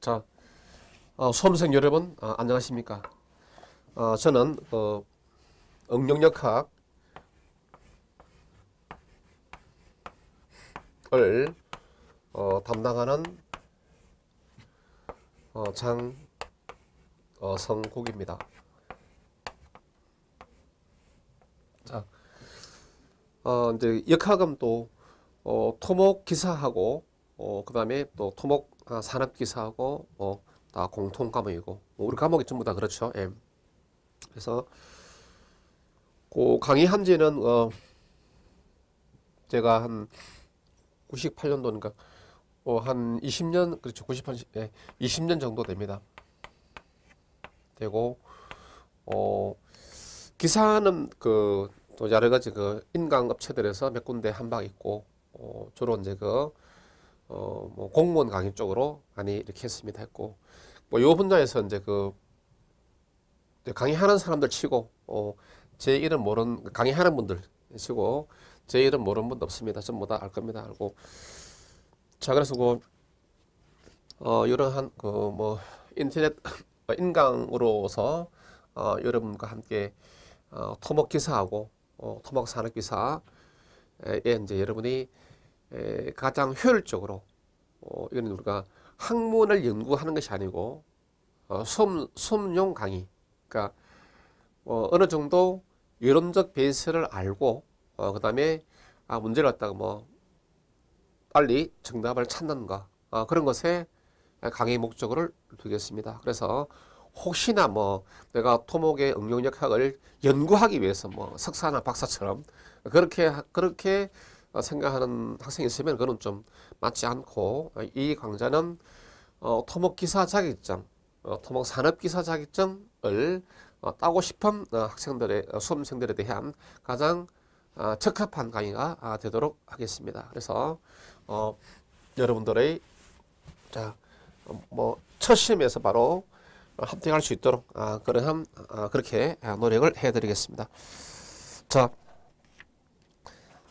자, 어, 수험생 여러분 아, 안녕하십니까? 아, 저는 어, 응용역학을 어, 담당하는 어, 장성국입니다. 어, 자, 어, 이제 역학은 또 어, 토목 기사하고 어, 그 다음에 또 토목 어, 산업기사하고 뭐다 공통 과목이고 뭐 우리 과목이 전부 다 그렇죠. 예. 그래서 고 강의 한지는 어 제가 한 98년도니까 어, 한 20년 그렇죠 98년 예, 20년 정도 됩니다. 되고 어 기사는 그 또 여러 가지 그 인강 업체들에서 몇 군데 한방 있고 어, 주로 이제 그 어, 뭐 공무원 강의 쪽으로 많이 이렇게 했습니다 했고 뭐요 분야에서 이제 그 강의하는 사람들 치고 어, 제 이름 모르는 강의하는 분들 치고 제 이름 모르는 분도 없습니다 전부 다알 겁니다 알고 자 그래서 그 어, 이러한 그 뭐 인터넷 어, 인강으로서 어, 여러분과 함께 어, 토목 기사하고 어, 토목 산업 기사에 이제 여러분이 가장 효율적으로 어, 이거는 우리가 학문을 연구하는 것이 아니고 어, 수업, 수업용 강의 그러니까 어, 어느 정도 이론적 베이스를 알고 어, 그 다음에 아, 문제를 갖다가 뭐 빨리 정답을 찾는것 어, 그런 것에 강의 목적을 두겠습니다. 그래서 혹시나 뭐 내가 토목의 응용력학을 연구하기 위해서 뭐 석사나 박사처럼 그렇게 그렇게 생각하는 학생이 있으면 그건좀 맞지 않고 이 강좌는 어, 토목기사 자격증, 어, 토목산업기사 자격증을 어, 따고 싶은 어, 학생들의 어, 수험생들에 대한 가장 어, 적합한 강의가 아, 되도록 하겠습니다. 그래서 어, 여러분들의 자, 어, 뭐, 뭐첫 시험에서 바로 합격할 수 있도록 아, 그런 아, 그렇게 아, 노력을 해드리겠습니다. 자.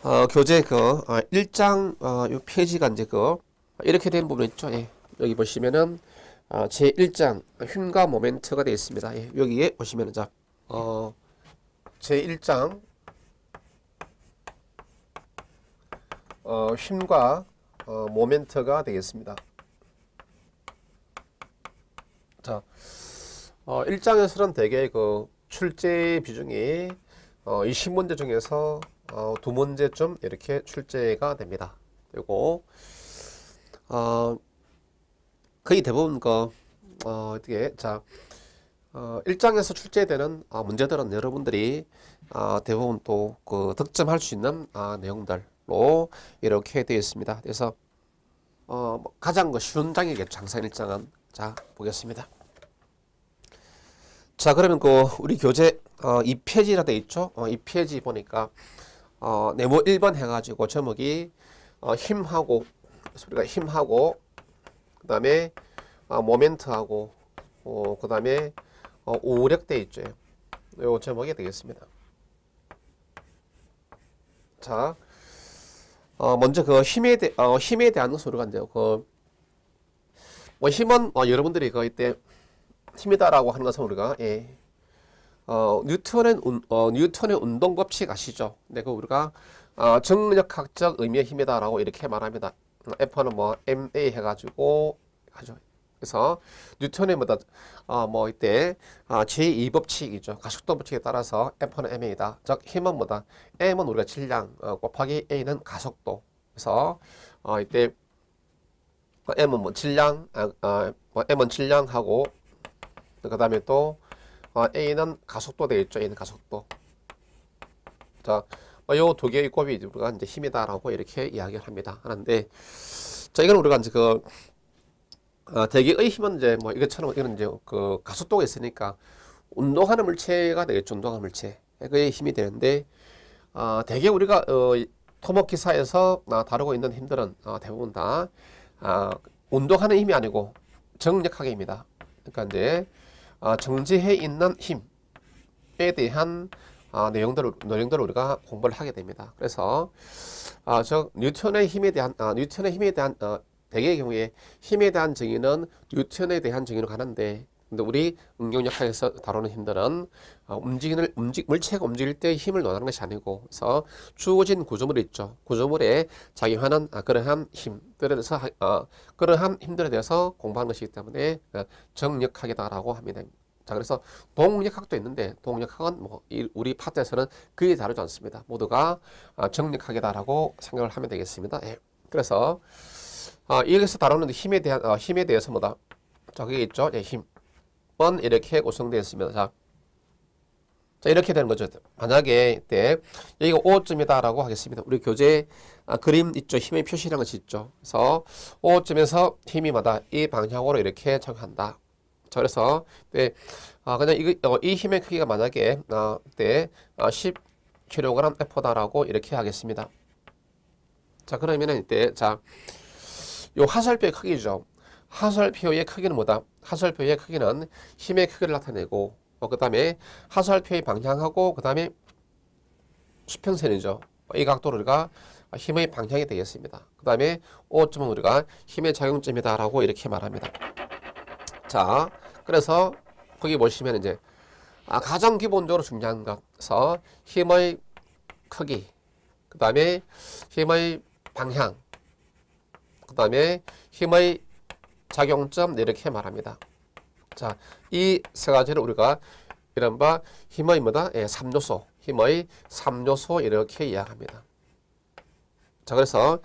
어, 교재 그 아, 어, 1장 어, 요 페이지가 이제 그 이렇게 된 부분 있죠. 예. 여기 보시면은 아, 제 1장 흉과 모멘트가 되어 있습니다. 예. 여기에 보시면은 자, 어, 제 1장 어, 힘과 어, 모멘트가 되겠습니다. 자, 어, 1장에서는 대개 그 출제 비중이 어, 20문제 중에서 어, 두 문제쯤 이렇게 출제가 됩니다. 그리고 어, 거의 대부분 그 어, 어떻게 자 어, 1장에서 출제되는 어, 문제들은 여러분들이 어, 대부분 또그 득점할 수 있는 어, 내용들로 이렇게 되어 있습니다. 그래서 어, 뭐 가장 그 쉬운 장이겠죠. 항상 1장은 자 보겠습니다. 자 그러면 그 우리 교재 어, 2페이지라 돼 있죠. 어, 2페이지 보니까 어, 네모 1번 뭐 해가지고 제목이 어, 힘하고 소리가 힘하고 그 다음에 어, 모멘트하고 어, 그 다음에 어, 우력대 있죠. 요 제목이 되겠습니다. 자, 어, 먼저 그 힘에 대 어, 힘에 대한 소리가 간대요. 그뭐 힘은 어, 여러분들이 그 이때 힘이다라고 하는 것은 우리가 예, 어, 뉴턴의, 운, 어, 뉴턴의 운동 법칙 아시죠? 네, 그 우리가 어, 정력학적 의미의 힘이다라고 이렇게 말합니다. F는 뭐 MA 해가지고 하죠. 그래서 뉴턴의 뭐다 어 뭐 이때 아, 제2법칙이죠. 가속도 법칙에 따라서 F는 MA다. 즉 힘은 뭐다. M은 우리가 질량 어, 곱하기 A는 가속도. 그래서 어 이때 M은 뭐 질량, 아, 아, 뭐 M은 질량하고 그 다음에 또 아, A는 가속도 되겠죠. A는 가속도. 자, 어, 요두 개의 곱이 우리가 이제 힘이다라고 이렇게 이야기를 합니다. 하는데, 자, 이건 우리가 이제 그, 어, 대기의 힘은 이제 뭐 이것처럼 이건 이제 그 가속도가 있으니까 운동하는 물체가 되겠죠. 운동하는 물체. 그의 힘이 되는데, 어, 대개 우리가 어, 토목 기사에서 어, 다루고 있는 힘들은 어, 대부분 다 어, 운동하는 힘이 아니고 정력하 입니다. 그러니까 이제 아, 정지해 있는 힘에 대한 아, 내용들을, 내용들을 우리가 공부를 하게 됩니다. 그래서 아, 즉 뉴턴의 힘에 대한 아, 뉴턴의 힘에 대한 어, 대개의 경우에 힘에 대한 정의는 뉴턴에 대한 정의로 가는데 근데 우리 응용역학에서 다루는 힘들은 움직이는 움직 물체가 움직일 때 힘을 논하는 것이 아니고 그래서 주어진 구조물 이 있죠. 구조물에 작용하는 아, 그러한 힘들에 대해서 아, 그러한 힘들에 대해서 공부하는 것이기 때문에 어, 정역학이다라고 합니다. 자 그래서 동역학도 있는데 동역학은 뭐 우리 파트에서는 그에 다루지 않습니다. 모두가 아, 정역학이다라고 생각을 하면 되겠습니다. 예. 그래서 아, 여기서 다루는 힘에 대한 아, 힘에 대해서 뭐다? 저기 있죠. 예, 힘. 번 이렇게 구성되었습니다. 자, 자 이렇게 되는 거죠. 만약에 때 여기가 5점이다라고 하겠습니다. 우리 교재 아, 그림 있죠. 힘의 표시라는 것이 있죠. 그래서 5점에서 힘이마다 이 방향으로 이렇게 적용한다. 자, 그래서 네, 아, 그냥 이, 어, 이 힘의 크기가 만약에 아, 네, 아, 10kg F다라고 이렇게 하겠습니다. 자 그러면은 이때 자요 화살표의 크기죠. 하설표의 크기는 뭐다? 하수표의 크기는 힘의 크기를 나타내고 어, 그 다음에 하수표의 방향하고 그 다음에 수평선이죠. 이 각도를 우리가 힘의 방향이 되겠습니다. 그 다음에 O점은 우리가 힘의 작용점이다 라고 이렇게 말합니다. 자 그래서 거기 보시면 이제 아, 가장 기본적으로 중요한 것서 힘의 크기 그 다음에 힘의 방향 그 다음에 힘의 작용점 이렇게 말합니다. 자, 이 세 가지를 우리가 이른바 힘의 뭐다? 예, 3요소, 힘의 3요소 이렇게 이야기합니다. 자, 그래서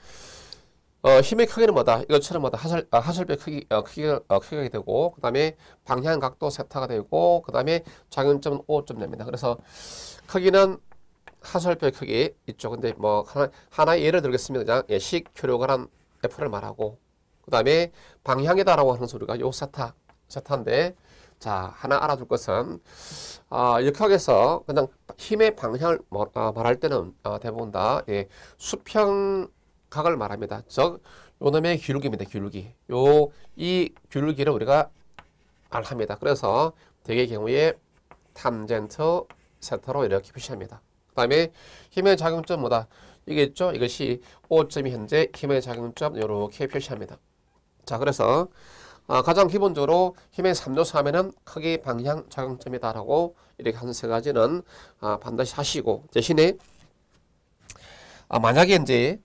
어, 힘의 크기는 뭐다? 이것처럼 뭐다? 하설, 아, 하설배 크기, 어, 크기가, 어, 크기가 되고, 그 다음에 방향각도 세타가 되고, 그 다음에 작용점은 5점 됩니다. 그래서 크기는 하설배 크기 있죠. 근데 뭐, 하나, 하나 예를 들겠습니다. 그냥 예, 식, 교류가란 F를 말하고, 그 다음에 방향이다라고 하는 소리가 요사타, 사타인데 자 하나 알아둘 것은 아, 역학에서 그냥 힘의 방향을 뭐, 아, 말, 할 때는 아, 대부분 다 예, 수평각을 말합니다. 즉 요놈의 기울기입니다. 기울기. 요이 기울기를 우리가 알합니다. 그래서 대개 경우에 탐젠트 세타로 이렇게 표시합니다. 그 다음에 힘의 작용점 뭐다? 이게 있죠? 이것이 5점이 현재 힘의 작용점 이렇게 표시합니다. 자 그래서 어, 가장 기본적으로 힘의 3요사면은 크기 방향 작용점이다라고 이렇게 한 세 가지는 어, 반드시 하시고 대신에 어, 만약에 이제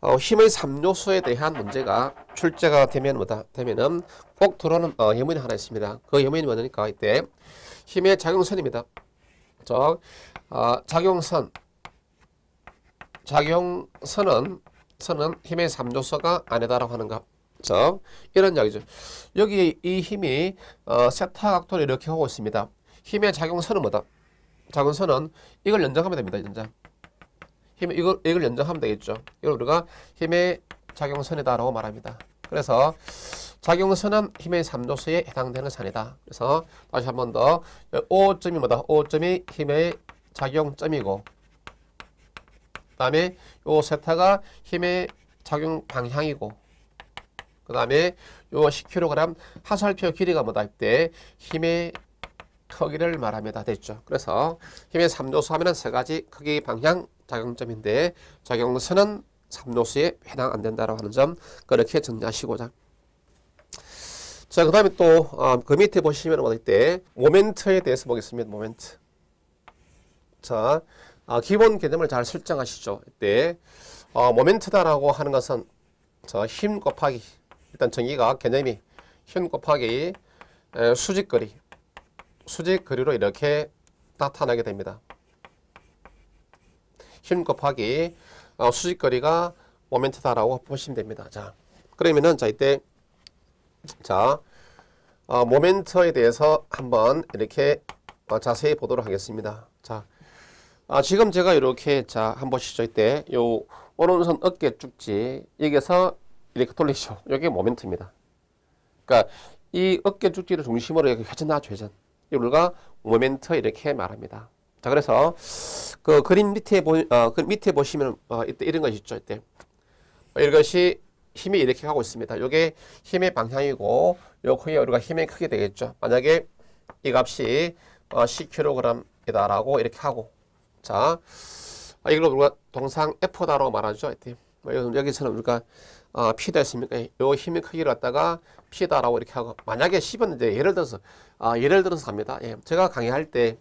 어, 힘의 3요소에 대한 문제가 출제가 되면 뭐다 되면은 꼭 들어오는 어, 예문이 하나 있습니다. 그 예문이 뭐냐니까 이때 힘의 작용선입니다. 즉 어, 작용선 작용선은 선은 힘의 3요소가 아니다라고 하는 것. 점 이런 이야기죠. 여기 이 힘이 어, 세타 각도를 이렇게 하고 있습니다. 힘의 작용선은 뭐다? 작용선은 이걸 연장하면 됩니다. 연장. 힘 이걸 이걸 연장하면 되겠죠. 이걸 우리가 힘의 작용선이다라고 말합니다. 그래서 작용선은 힘의 3도수에 해당되는 산이다. 그래서 다시 한 번더 5점이 뭐다? 5점이 힘의 작용점이고 그 다음에 요 세타가 힘의 작용 방향이고 그 다음에 요 10kg 하살표 길이가 뭐다 이때 힘의 크기를 말합니다. 됐죠. 그래서 힘의 3도수 하면은 세 가지 크기 방향 작용점인데 작용수는 3도수에 해당 안 된다고 하는 점 그렇게 정리하시고자 자, 그 다음에 또, 아, 그 밑에 보시면, 은 이때, 모멘트에 대해서 보겠습니다. 모멘트. 자, 아, 기본 개념을 잘 설정하시죠. 이때, 어, 모멘트다라고 하는 것은, 자, 힘 곱하기, 일단 정의가 개념이 현 곱하기 수직거리 수직거리로 이렇게 나타나게 됩니다. 힘 곱하기 어, 수직거리가 모멘트다라고 보시면 됩니다. 자, 그러면은 자 이때 자 어, 모멘트에 대해서 한번 이렇게 어, 자세히 보도록 하겠습니다. 자, 아, 지금 제가 이렇게 자한 보시죠. 이때 요 오른손 어깨 쭉지 여기서 일렉톨리션 이게 모멘트입니다. 그러니까 이 어깨 축지를 중심으로 이렇게 회전나 회전 이걸 모멘트 이렇게 말합니다. 자 그래서 그 그림 밑에 보 어, 그 밑에 보시면 어, 이때 이런 것이 있죠 이때 이것이 힘이 이렇게 가고 있습니다. 이게 힘의 방향이고 요크에 우리가 힘의 크게 되겠죠. 만약에 이 값이 어, 10kg이다라고 이렇게 하고 자 아, 이걸 우리가 동상 F다라고 말하죠. 이때 뭐 여기서는 우리가 어, P다 했으니까 요 힘의 크기를 갖다가 P다라고 이렇게 하고 만약에 10은 이 예를 들어서 아, 예를 들어서 갑니다. 예, 제가 강의할 때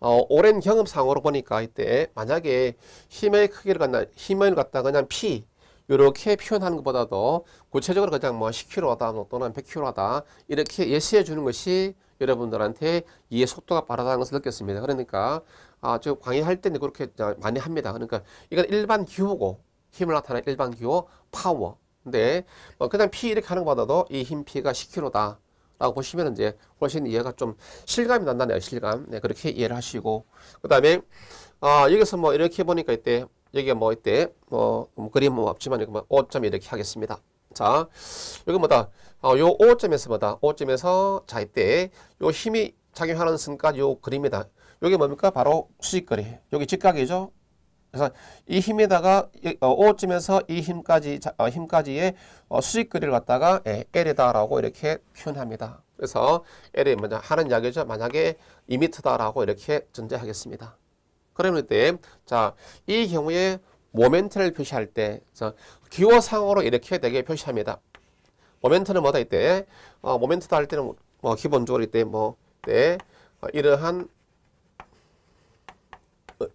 어, 오랜 경험상으로 보니까 이때 만약에 힘의 크기를 갖다 힘을 갖다 그냥 P 이렇게 표현하는 것보다도 구체적으로 그냥 뭐 10kg 다 뭐 또는 100kg 다 이렇게 예시해 주는 것이 여러분들한테 이해 속도가 빠르다는 것을 느꼈습니다. 그러니까 아, 저 강의할 때는 그렇게 많이 합니다. 그러니까 이건 일반 기호고 힘을 나타낸 일반 기호 파워. 근데 뭐 그냥 P 이렇게 하는 것보다도 이 힘 P가 10kg다. 라고 보시면 이제 훨씬 이해가 좀 실감이 난다네요. 실감. 네, 그렇게 이해를 하시고. 그 다음에, 아, 어, 여기서 뭐 이렇게 보니까 이때, 여기가 뭐 이때, 뭐, 뭐 그림 뭐 없지만 여기 뭐 5점 이렇게 하겠습니다. 자, 여기 뭐다, 어, 요 5점에서 뭐다, 5점에서 자, 이때, 요 힘이 작용하는 순간 요 그림이다. 요게 뭡니까? 바로 수직거리. 요게 직각이죠? 그래서 이 힘에다가 O쯤에서 어, 이 힘까지 어, 힘까지의 어, 수직거리를 갖다가 L이다라고 예, 이렇게 표현합니다. 그래서 L이 먼저 하는 이야기죠. 만약에 2m다라고 이렇게 전제하겠습니다. 그러면 이때 자 이 경우에 모멘트를 표시할 때 기호상으로 이렇게 되게 표시합니다. 모멘트는 뭐다 이때 어, 모멘트다 할 때는 뭐 기본적으로 이때 뭐 네, 이러한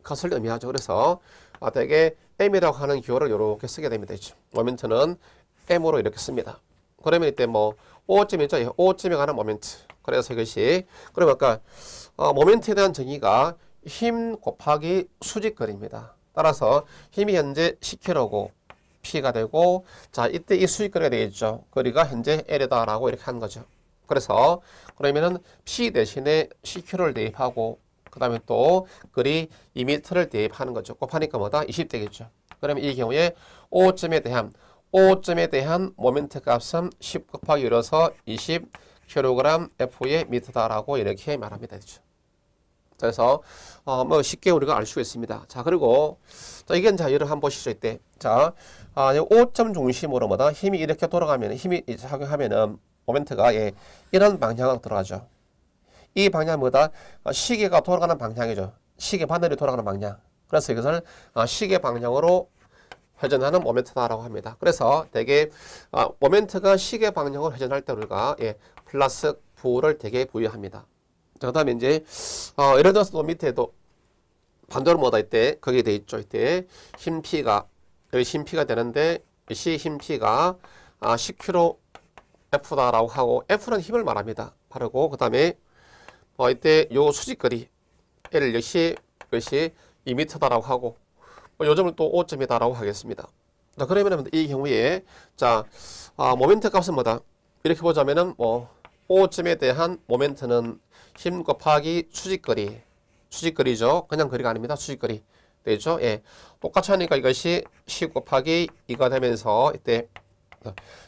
것을 의미하죠. 그래서 아, 대개 M이라고 하는 기호를 이렇게 쓰게 됩니다. 모멘트는 M으로 이렇게 씁니다. 그러면 이때 뭐 5.1자, 5.1에 예, 관한 모멘트. 그래서 이것이 그러면 아까 어, 모멘트에 대한 정의가 힘 곱하기 수직거리입니다. 따라서 힘이 현재 10kg고 P가 되고 자 이때 이 수직거리가 되겠죠. 거리가 현재 L이다라고 이렇게 한 거죠. 그래서 그러면은 P 대신에 10kg를 대입하고 그 다음에 또 글이 이미 틀을 대입하는 거죠. 곱하니까 뭐다? 20대겠죠. 그럼 이 경우에 O점에 대한 O점에 대한 모멘트 값은 10 곱하기 열어서 20 kg F의 미터다라고 이렇게 말합니다. 그죠 그래서 어뭐 쉽게 우리가 알 수 있습니다. 자 그리고 자 이건 자 예를 한번 보시죠 이때 자 아, 5점 중심으로 뭐다 힘이 이렇게 돌아가면 힘이 작용하면은 모멘트가 예 이런 방향으로 돌아가죠. 이방향보다 어, 시계가 돌아가는 방향이죠. 시계 바늘이 돌아가는 방향. 그래서 이것을 어, 시계 방향으로 회전하는 모멘트다라고 합니다. 그래서 대개 어, 모멘트가 시계 방향으로 회전할 때 우리가 예, 플러스 부를 대개 부여합니다. 그 다음에 이제 어, 예를 들어서 또 밑에도 반도를 모다 이때 거기에 돼 있죠. 이때 힘 P가 여기 힘 P가 되는데 시힘 P가 아, 10kg F다라고 하고 F는 힘을 말합니다. 바르고 그 다음에 어, 이때 요 수직거리 L 역시 이 것이 2m다라고 하고 뭐요점은또 5점이다라고 하겠습니다. 자 그러면 이 경우에 자 아, 모멘트 값은 뭐다? 이렇게 보자면은 뭐 5점에 대한 모멘트는 힘 곱하기 수직거리 수직거리죠. 그냥 거리가 아닙니다. 수직거리 되죠. 예. 똑같이 하니까 이것이 10 곱하기 2가 되면서 이때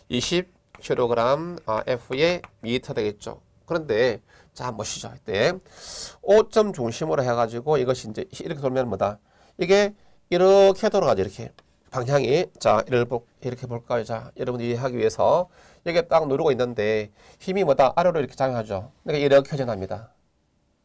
20kg 아, F의 미터 되겠죠. 그런데 자, 보시죠. 이때 5점 중심으로 해가지고 이것이 이제 이렇게 돌면 뭐다? 이게 이렇게 돌아가죠. 이렇게 방향이 자 이렇게 볼까요? 자 여러분 이해하기 위해서 여기 딱 누르고 있는데 힘이 뭐다 아래로 이렇게 작용하죠. 그러니까 이렇게 전합니다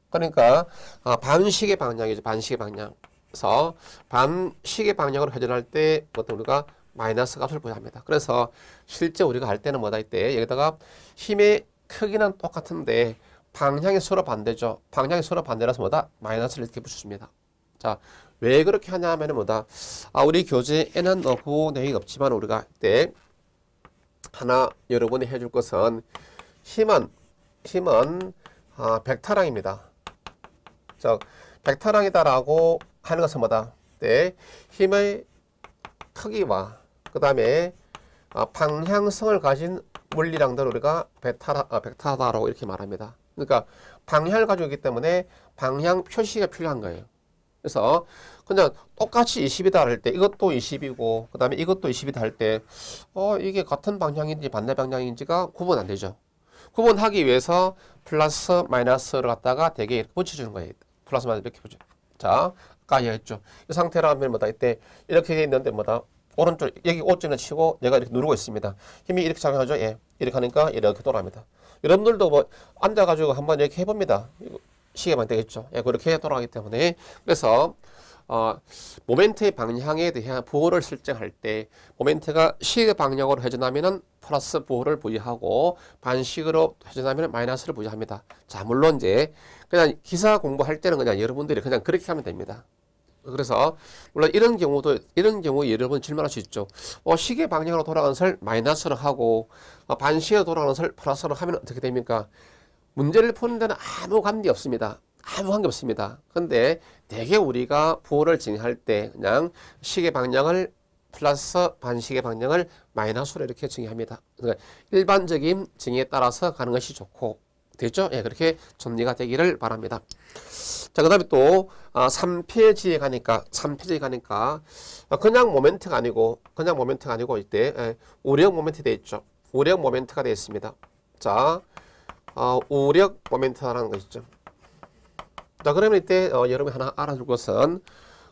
그러니까 아, 반시계 방향이죠. 반시계 방향. 그래서 반시계 방향으로 회전할 때 어떤 우리가 마이너스 값을 부여합니다. 그래서 실제 우리가 할 때는 뭐다 이때 여기다가 힘의 크기는 똑같은데 방향이 서로 반대죠. 방향이 서로 반대라서 뭐다? 마이너스를 이렇게 붙여니다 자, 왜 그렇게 하냐 하면 뭐다? 아, 우리 교재 N은 넣고 내이 없지만 우리가 때 하나 여러분이 해줄 것은 힘은, 힘은 아, 백타랑입니다. 즉, 백타랑이다라고 하는 것은 뭐다? 때 네, 힘의 크기와 그 다음에 아, 방향성을 가진 물리량들 우리가 아, 벡터다라고 이렇게 말합니다. 그러니까 방향을 가지고 있기 때문에 방향 표시가 필요한 거예요. 그래서 그냥 똑같이 20이다 할때 이것도 20이고 그 다음에 이것도 20이다 할때어 이게 같은 방향인지 반대 방향인지가 구분 안 되죠. 구분하기 위해서 플러스 마이너스를 갖다가 대개 이렇게 붙여주는 거예요. 플러스 마이너스 이렇게 붙여. 자, 아까 얘기했죠. 이 상태라면 뭐다 이때 이렇게 있는데 뭐다 오른쪽 여기 오점을 치고 내가 이렇게 누르고 있습니다. 힘이 이렇게 작용하죠. 예, 이렇게 하니까 이렇게 돌아갑니다. 여러분들도 뭐 앉아가지고 한번 이렇게 해봅니다. 시계만 되겠죠. 예, 그렇게 돌아가기 때문에. 그래서, 어, 모멘트의 방향에 대한 부호를 설정할 때, 모멘트가 시의 방향으로 회전하면은 플러스 부호를 부여하고, 반식으로 회전하면 마이너스를 부여합니다. 자, 물론 이제, 그냥 기사 공부할 때는 그냥 여러분들이 그냥 그렇게 하면 됩니다. 그래서 물론 이런 경우도 이런 경우 여러 번 질문할 수 있죠. 어, 시계 방향으로 돌아가는 설 마이너스를 하고 어, 뭐 반시계로 돌아가는 설 플러스를 하면 어떻게 됩니까? 문제를 푸는 데는 아무 관계 없습니다. 아무 관계 없습니다. 근데 대개 우리가 부호를 진행할 때 그냥 시계 방향을 플러스 반시계 방향을 마이너스로 이렇게 정의합니다. 그러니까 일반적인 정의에 따라서 가는 것이 좋고 됐죠? 예, 그렇게 정리가 되기를 바랍니다. 자, 그 다음에 또, 아, 3페이지에 가니까, 3페이지에 가니까, 아, 그냥 모멘트가 아니고, 그냥 모멘트가 아니고, 이때, 예, 우력 모멘트 되어 있죠. 우력 모멘트가 되어 있습니다. 자, 어, 우력 모멘트라는 것이죠. 자, 그러면 이때, 어, 여러분이 하나 알아줄 것은,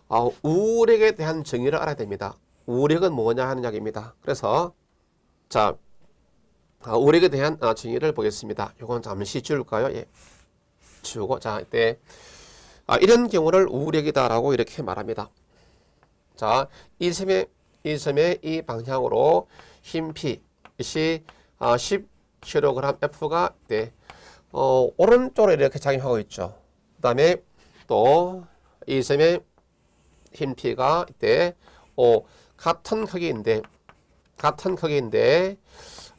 어, 우력에 대한 정의를 알아야 됩니다. 우력은 뭐냐 하는 이야기입니다. 그래서, 자, 우리에 아, 대한 아, 증의를 보겠습니다. 이건 잠시 지까요 예. 지고자 이때 아, 이런 경우를 우렉이다라고 이렇게 말합니다. 자, 이 섬의 이 섬의 이 방향으로 힘 P시 아, 10kg F가 네, 어, 오른쪽으로 이렇게 작용하고 있죠. 그 다음에 또 이 섬의 힘 P가 이때 어, 같은 크기인데 같은 크기인데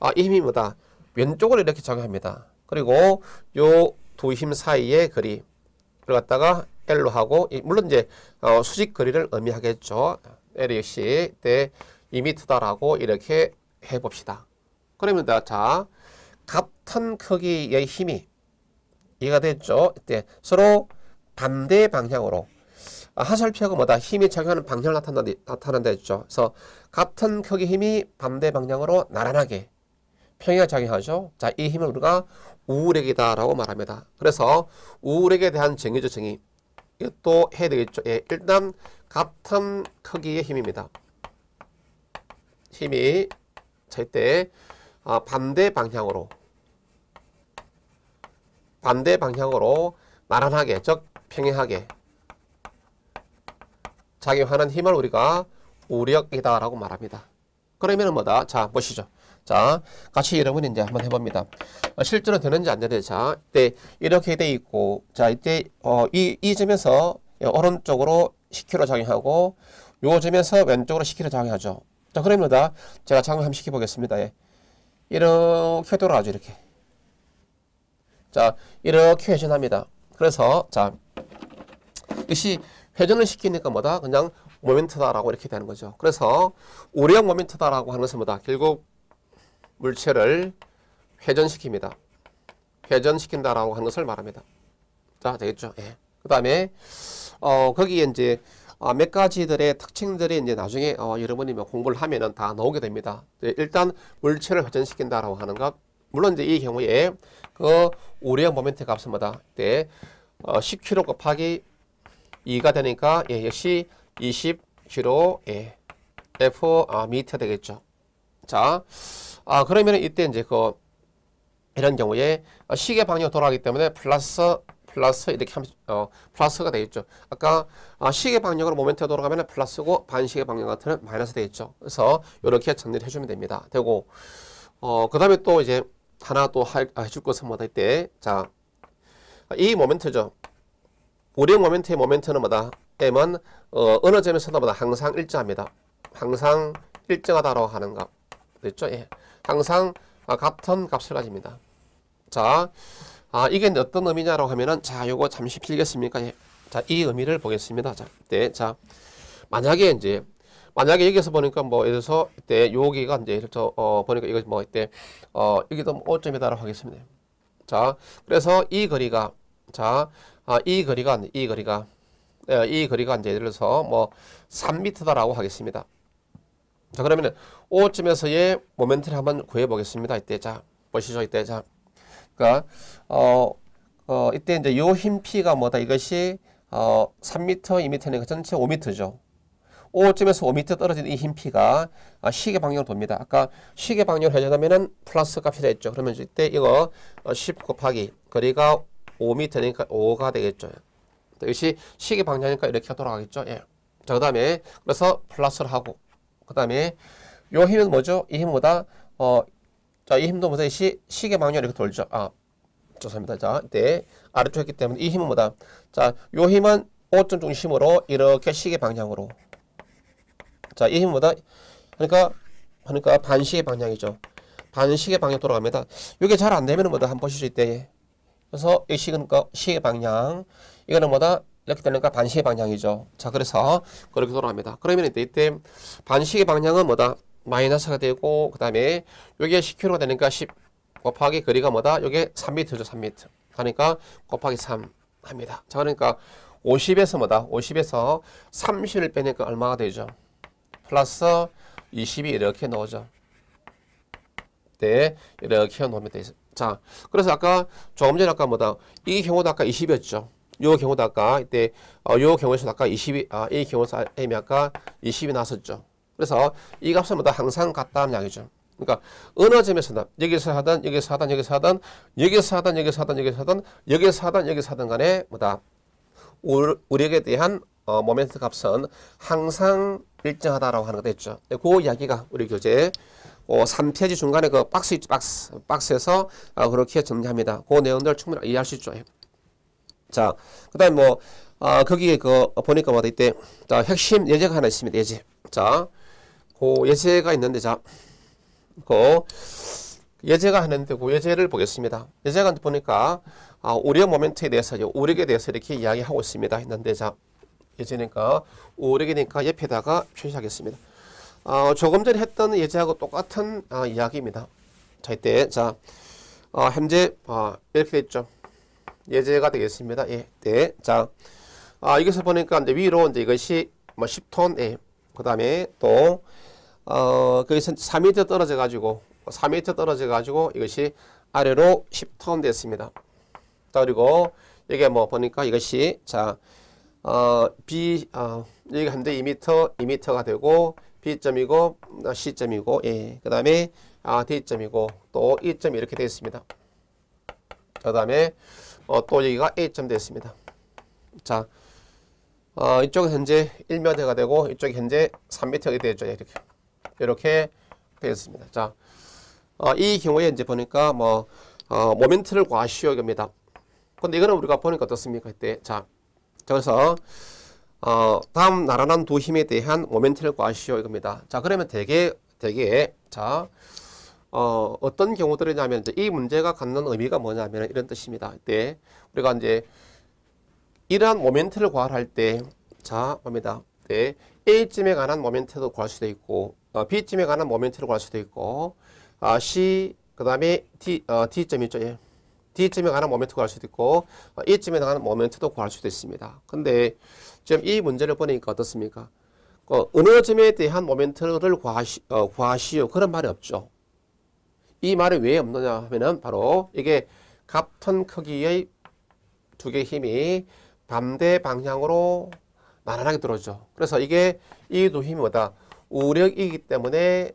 아, 이 힘이 뭐다? 왼쪽으로 이렇게 작용합니다. 그리고 요 두 힘 사이의 거리 들어다가 L로 하고 물론 이제 어, 수직 거리를 의미하겠죠. L 역시 네, 2m다라고 이렇게 해봅시다. 그러면 자 같은 크기의 힘이 이해가 됐죠? 이때 네. 서로 반대 방향으로 아, 하설표가 뭐다 힘이 작용하는 방향을 나타난다, 나타난다 했죠. 그래서 같은 크기 힘이 반대 방향으로 나란하게 평행가 작용하죠. 자, 이 힘을 우리가 우울액이다라고 말합니다. 그래서 우울액에 대한 정의죠, 정의. 이것도 해야 되겠죠. 예, 일단 같은 크기의 힘입니다. 힘이 절대 아, 반대 방향으로 반대 방향으로 나란하게 즉 평행하게 작용하는 힘을 우리가 우력이다라고 말합니다. 그러면은 뭐다? 자 보시죠. 자, 같이 여러분 이제 한번 해봅니다. 어, 실제로 되는지 안 되는지. 자, 이때 이렇게 돼 있고, 자, 이때, 어, 이, 이 점에서 예, 오른쪽으로 10kg 작용하고, 요 점에서 왼쪽으로 10kg 작용하죠. 자, 그럽니다 제가 작용 한번 시켜보겠습니다. 예. 이렇게 돌아가죠, 이렇게. 자, 이렇게 회전합니다. 그래서, 자, 역시 회전을 시키니까 뭐다? 그냥 모멘트다라고 이렇게 되는 거죠. 그래서 우리형 모멘트다라고 하는 것은 뭐다? 결국 물체를 회전시킵니다. 회전시킨다라고 하는 것을 말합니다. 자, 되겠죠? 예. 그 다음에, 어, 거기에 이제, 어, 몇 가지들의 특징들이 이제 나중에, 어, 여러분이 뭐 공부를 하면은 다 나오게 됩니다. 예, 일단, 물체를 회전시킨다라고 하는 것. 물론 이제 이 경우에, 그, 우리의 모멘트 값입니다. 때, 네. 어, 10kg 곱하기 2가 되니까, 예, 역시 20kg, 예, F, 아, 미터 되겠죠. 자, 아, 그러면 이때 이제 그, 이런 경우에 시계 방향 으로 돌아가기 때문에 플러스 플러스 이렇게 하면 어, 플러스가 되겠죠. 아까 아, 시계 방향으로 모멘트가 돌아가면 플러스고 반시계 방향 같은 경우는 마이너스 되겠죠. 그래서 이렇게 정리를 해주면 됩니다. 되고 어, 그 다음에 또 이제 하나 또 할, 아, 해줄 것은 뭐다 이때 자 이 모멘트죠. 우리 모멘트의 모멘트는 뭐다? m은 어, 어느 점에서나 보다 항상 일정합니다. 항상 일정하다라고 하는 것. 됐죠? 예. 항상 아, 같은 값을 가집니다. 자, 아, 이게 어떤 의미냐라고 하면은 자, 요거 잠시 필겠습니까? 예. 자, 이 의미를 보겠습니다. 자, 네, 자, 만약에 이제 만약에 여기서 보니까 뭐 예를 들어서 이때 여기가 이제 예를 들어 어, 보니까 이거 뭐 이때 어, 여기도 5점이다라고 하겠습니다. 자, 그래서 이 거리가 자, 아, 이 거리가 이 거리가 예, 이 거리가 이제 예를 들어서 뭐 3미터다라고 하겠습니다. 자 그러면은 5쯤에서의 모멘트를 한번 구해보겠습니다. 이때 자 보시죠 이때 자 그러니까 어, 어 이때 이제 요흰 피가 뭐다 이것이 어 3m 2 m 니까 전체 5m죠. 5쯤에서 5m 떨어진 이흰 피가 아, 시계 방향으로 돕니다. 아까 시계 방향을 해제하면은 플러스 값이 됐죠. 그러면 이때 이거 10 어, 곱하기 거리가 5m니까 5가 되겠죠. 역시 시계 방향이니까 이렇게 돌아가겠죠. 예. 자, 그 다음에 그래서 플러스를 하고 그 다음에 요 힘은 뭐죠? 이 힘보다 어, 자, 이 힘도 무슨 시, 시계 방향 이렇게 돌죠. 아, 죄송합니다. 자, 네. 아래쪽 했기 때문에 이 힘은 뭐다? 자, 요 힘은 오점 중심으로 이렇게 시계 방향으로. 자, 이 힘은 뭐다? 그러니까, 그러니까 반시계 방향이죠. 반시계 방향 돌아갑니다. 이게 잘 안 되면 은 뭐다? 한번 보실 때. 그래서 이시그니까 시계 방향. 이거는 뭐다? 이렇게 되니까 반시의 방향이죠. 자, 그래서 그렇게 돌아갑니다. 그러면 이제 이때 반시의 방향은 뭐다? 마이너스가 되고 그 다음에 여기에 10km가 되니까 10 곱하기 거리가 뭐다? 여기에 3m죠. 3m. 그러니까 곱하기 3 합니다. 자, 그러니까 50에서 뭐다? 50에서 30을 빼니까 얼마가 되죠? 플러스 20이 이렇게 나오죠. 네, 이렇게 놓으면 되죠. 자, 그래서 아까 조금 전에 아까 뭐다? 이 경우도 아까 20이었죠. 요 경우도 아까 이때 어, 요 경우에서 아까 20이 아, 이 경우에서 M이 아까 20이 나섰죠 그래서 이 값은 뭐다 항상 같다는 이야기죠. 그러니까 어느 점에서나 여기서 하든 여기서 하든 여기서 하든 여기서 하든 여기서 하든 여기서 하든 여기서 하든 여기서 하든 간에 뭐다 우리에게 대한 어, 모멘트 값은 항상 일정하다라고 하는 거 됐죠. 네, 그 이야기가 우리 교재 어, 3페이지 중간에 그 박스 있죠. 박스 박스에서 어, 그렇게 정리합니다. 그 내용들 충분히 이해할 수 있죠. 자, 그 다음에 뭐, 아, 거기에 그, 보니까 뭐, 이때, 자, 핵심 예제가 하나 있습니다. 예제. 자, 그 예제가 있는데, 자, 그, 예제가 하는데, 그 예제를 보겠습니다. 예제가 보니까, 아, 오력 모멘트에 대해서, 오력에 대해서 이렇게 이야기하고 있습니다. 했는데, 자, 예제니까, 오력이니까 옆에다가 표시하겠습니다. 아, 조금 전에 했던 예제하고 똑같은 아, 이야기입니다. 자, 이때, 자, 아, 현재, 아, 이렇게 있죠 예제가 되겠습니다. 예, 네. 자, 아, 이것을 보니까 이제 위로 이제 이것이 뭐 10톤, 예. 그 다음에 또, 어, 거기서 4m 떨어져 가지고, 4m 떨어져 가지고 이것이 아래로 10톤 됐습니다. 자, 그리고 이게 뭐 보니까 이것이, 자, 어, B, 어, 여기 한데 2m, 2m가 되고, B점이고, 어, C점이고, 예. 그 다음에, 아, D점이고, 또 e 점 이렇게 되어 있습니다. 그 다음에, 어, 또 여기가 A점 됐습니다. 자, 어, 이쪽은 현재 1m가 되고 이쪽이 현재 3m가 되죠. 이렇게 이렇게 되었습니다. 자, 어, 이 경우에 이제 보니까 뭐 어, 모멘트를 과시효격입니다. 근데 이거는 우리가 보니까 어떻습니까? 이때 자, 그래서 어, 다음 날아난 두 힘에 대한 모멘트를 과시효 이겁니다. 자, 그러면 대개 대개 자. 어, 어떤 경우들이냐면 이제 이 문제가 갖는 의미가 뭐냐면 이런 뜻입니다. 이 네. 우리가 이제 이러한 모멘트를 구할 때, 자, 봅니다. 네, A쯤에 관한 모멘트도 구할 수도 있고, 어, B쯤에 관한 모멘트를 구할 수도 있고, 어, C, 그 다음에 D, 어, D점 있죠. 예. D점에 관한 모멘트 구할 수도 있고, 어, E점에 관한 모멘트도 구할 수도 있습니다. 근데 지금 이 문제를 보니까 어떻습니까? 어, 어느 점에 대한 모멘트를 구하시, 어, 구하시오. 그런 말이 없죠. 이 말이 왜 없느냐 하면은 바로 이게 같은 크기의 두 개의 힘이 반대 방향으로 나란하게 들어오죠. 그래서 이게 이 두 힘이 뭐다? 우력이기 때문에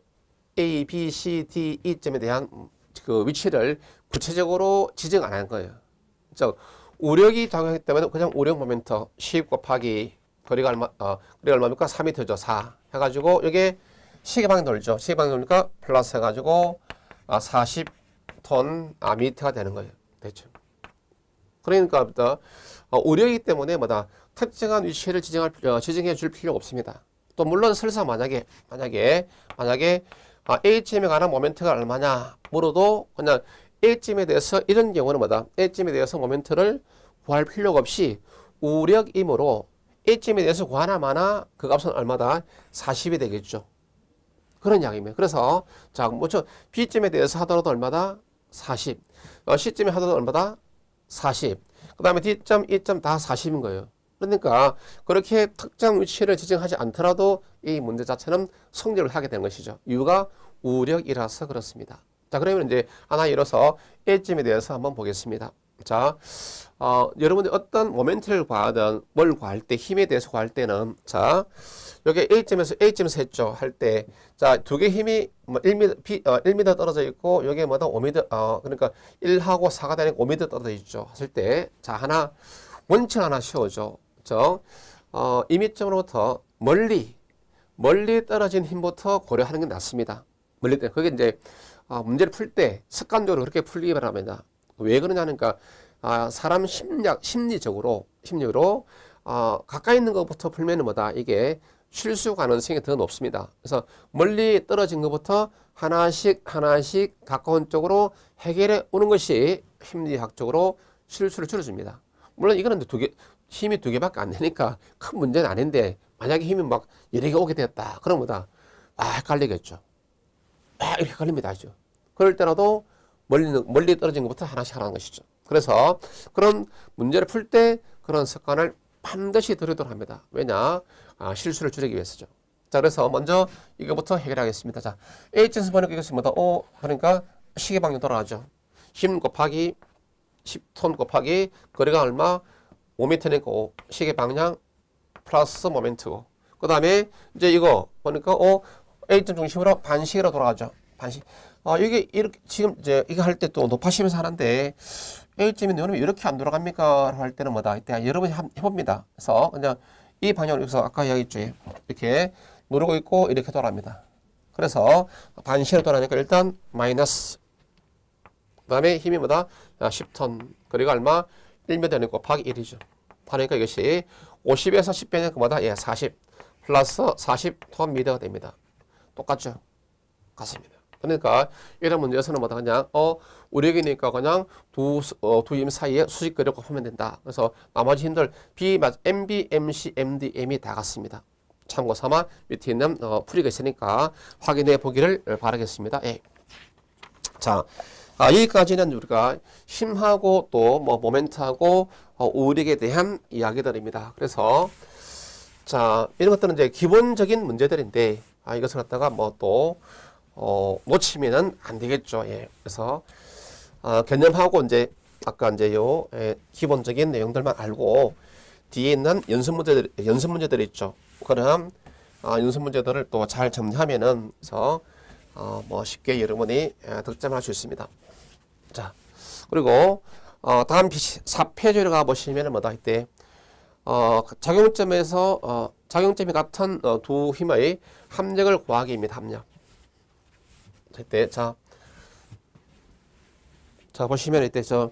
A, B, C, D, E점에 대한 그 위치를 구체적으로 지정 안 한 거예요. 즉 우력이 작용하기 때문에 그냥 우력 모멘터10 곱하기 거리가 얼마 어, 거리가 얼마입니까? 4m죠. 4 해가지고 이게 시계 방향 돌죠. 시계 방향 돌니까 플러스 해가지고 아, 40톤 아미트가 되는 거예요. 대충. 그러니까 어, 우려이기 때문에 뭐다 특정한 위치를 지정할 어, 지정해 줄 필요가 없습니다. 또 물론 설사 만약에 만약에 만약에 아, A점에 관한 모멘트가 얼마냐 물어도 그냥 A점에 대해서 이런 경우는 뭐다 A점에 대해서 모멘트를 구할 필요가 없이 우력이므로 A점에 대해서 구하나 마나 그 값은 얼마다 40이 되겠죠. 그런 양입니다. 그래서 자, 뭐죠? B점에 대해서 하더라도 얼마다? 40. 어, C점에 하더라도 얼마다? 40. 그 다음에 D점, E점 다 40인 거예요. 그러니까 그렇게 특정 위치를 지정하지 않더라도 이 문제 자체는 성립을 하게 되는 것이죠. 이유가 우력이라서 그렇습니다. 자, 그러면 이제 하나 이어서 A점에 대해서 한번 보겠습니다. 자, 어, 여러분이 어떤 모멘트를 구하든 뭘 구할 때, 힘에 대해서 구할 때는 자, 여기 A점에서 A점에서 했죠. 할 때, 자, 두 개 힘이 뭐 1m, B, 어, 1m 떨어져 있고, 여기에 뭐다 5m, 어, 그러니까 1하고 4가 되니까 5m 떨어져 있죠. 했을 때, 자, 하나, 원칙 하나 쉬워줘 저, 어, 이미점으로부터 멀리, 멀리 떨어진 힘부터 고려하는 게 낫습니다. 멀리 때, 그게 이제, 어, 문제를 풀 때 습관적으로 그렇게 풀기 바랍니다. 왜 그러냐니까 아, 사람 심리 심리적으로 심리로 아, 가까이 있는 것부터 풀면 뭐다 이게 실수 가능성이 더 높습니다. 그래서 멀리 떨어진 것부터 하나씩 하나씩 가까운 쪽으로 해결해 오는 것이 심리학적으로 실수를 줄여줍니다. 물론 이거는 두 개, 힘이 두 개밖에 안 되니까 큰 문제는 아닌데 만약에 힘이 막 여러 개 오게 되었다. 그럼 뭐다? 막 아, 헷갈리겠죠. 막 이렇게 헷갈립니다. 아죠 그럴 때라도 멀리, 멀리 떨어진 것부터 하나씩 하라는 것이죠. 그래서 그런 문제를 풀 때 그런 습관을 반드시 들이도록 합니다. 왜냐? 아, 실수를 줄이기 위해서죠. 자, 그래서 먼저 이거부터 해결하겠습니다. 자, H에서 번역 이겠습니다. 오, 그러니까 시계방향 돌아가죠. 힘 곱하기 10톤 곱하기 거리가 얼마? 5m니까 5. 시계방향 플러스 모멘트고. 그 다음에 이제 이거 보니까 오, 어, A점 중심으로 반시계로 돌아가죠. 반시 아, 이게 이렇게 지금 이제 이거 할 때 또 높아시면서 하는데 A점이 누르면 이렇게 안 돌아갑니까? 할 때는 뭐다. 이때 여러분이 해봅니다. 그래서 그냥 이 방향으로 여기서 아까 이야기했죠 이렇게 누르고 있고 이렇게 돌아갑니다. 그래서 반시로 돌아가니까 일단 마이너스 그 다음에 힘이 뭐다? 10톤 아, 그리고 얼마? 1m 곱하기 1이죠. 하니까 이것이 50에서 10배는 그마다 예, 40 플러스 40톤 미터가 됩니다. 똑같죠? 같습니다. 그러니까 이런 문제에서는 뭐다 그냥 어 우리에게니까 그냥 두 어, 두임 사이에 수직 그려고 하면 된다. 그래서 나머지 힘들 B 맞 MB, MC, MD, M이 다 같습니다. 참고 삼아 밑에 있는 어, 풀이가 있으니까 확인해 보기를 바라겠습니다. 예. 자, 아, 여기까지는 우리가 힘하고 또 뭐 모멘트하고 어, 우력에 대한 이야기들입니다. 그래서 자 이런 것들은 이제 기본적인 문제들인데 아, 이것을 갖다가 뭐또 어, 놓치면은 안 되겠죠. 예. 그래서 어, 개념하고 이제 아까 이제 요 예, 기본적인 내용들만 알고 뒤에 있는 연습 문제들 연습 문제들 이 있죠. 그럼 어, 연습 문제들을 또 잘 정리하면은 그래서 어, 뭐 쉽게 여러분이 예, 득점할 수 있습니다. 자 그리고 어, 다음 4페이지로 가보시면은 뭐다 이때 어, 작용점에서 어, 작용점이 같은 어, 두 힘의 함력을 구하기입니다. 함력 때, 자, 자 보시면 이때 저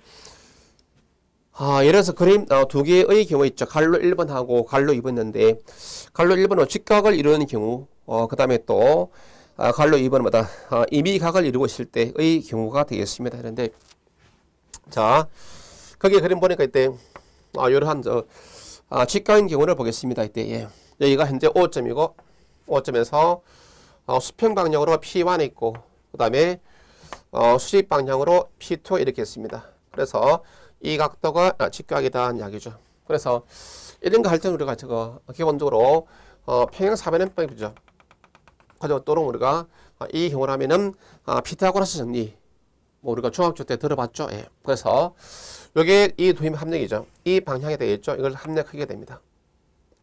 아, 예를 들어서 그림 어, 두 개의 경우 있죠. 갈로 1번하고 갈로 2번인데 갈로 1번은 직각을 이루는 경우, 어, 그 다음에 또 아, 갈로 2번마다 아, 이미각을 이루고 있을 때의 경우가 되겠습니다. 그런데 자, 거기 그림 보니까 이때 아, 이러한 저 아, 직각인 경우를 보겠습니다. 이때 예. 여기가 현재 5점이고 5점에서 어, 수평 방향으로 P1 있고 그 다음에 어, 수직 방향으로 P2 이렇게 했습니다. 그래서 이 각도가 아, 직각이다 이야기죠. 그래서 이런 거 할때 우리가 저거 기본적으로 어, 평행 사변형법이죠. 가지고 또 우리가 아, 이 경우를 하면은 아, 피타고라스 정리 뭐 우리가 중학교 때 들어봤죠. 예. 그래서 여기 이 도임 합력이죠. 이 방향에 되겠죠. 이걸 합력하게 됩니다.